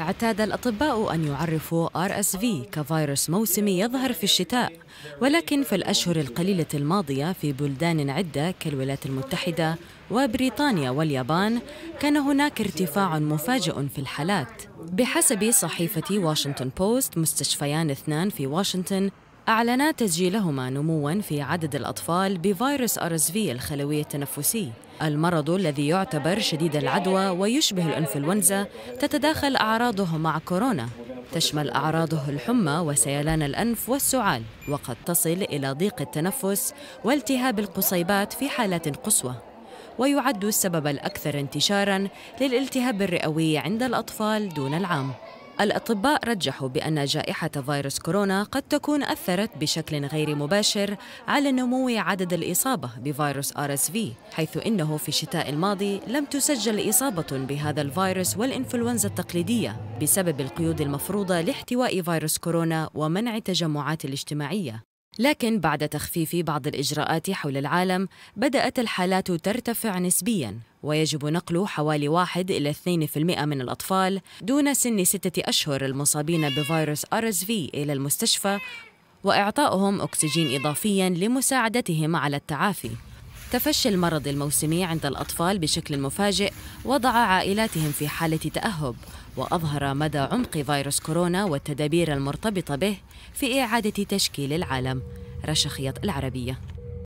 اعتاد الأطباء أن يعرفوا ار اس في كفيروس موسمي يظهر في الشتاء ولكن في الأشهر القليلة الماضية في بلدان عدة كالولايات المتحدة وبريطانيا واليابان كان هناك ارتفاع مفاجئ في الحالات بحسب صحيفة واشنطن بوست مستشفيان اثنان في واشنطن أعلنا تسجيلهما نمواً في عدد الأطفال بفيروس ار اس في الخلوي التنفسي المرض الذي يعتبر شديد العدوى ويشبه الإنفلونزا تتداخل أعراضه مع كورونا تشمل أعراضه الحمى وسيلان الأنف والسعال وقد تصل إلى ضيق التنفس والتهاب القصيبات في حالات قصوى ويعد السبب الأكثر انتشاراً للالتهاب الرئوي عند الأطفال دون العام الأطباء رجحوا بأن جائحة فيروس كورونا قد تكون أثرت بشكل غير مباشر على نمو عدد الإصابة بفيروس آر اس في حيث إنه في الشتاء الماضي لم تسجل إصابة بهذا الفيروس والإنفلونزا التقليدية بسبب القيود المفروضة لاحتواء فيروس كورونا ومنع التجمعات الاجتماعية لكن بعد تخفيف بعض الإجراءات حول العالم بدأت الحالات ترتفع نسبياً ويجب نقل حوالي 1 إلى 2% من الأطفال دون سن ستة أشهر المصابين بفيروس RSV إلى المستشفى وإعطائهم أكسجين إضافياً لمساعدتهم على التعافي تفشي المرض الموسمي عند الأطفال بشكل مفاجئ وضع عائلاتهم في حالة تأهب وأظهر مدى عمق فيروس كورونا والتدابير المرتبطة به في إعادة تشكيل العالم رشا خياط العربية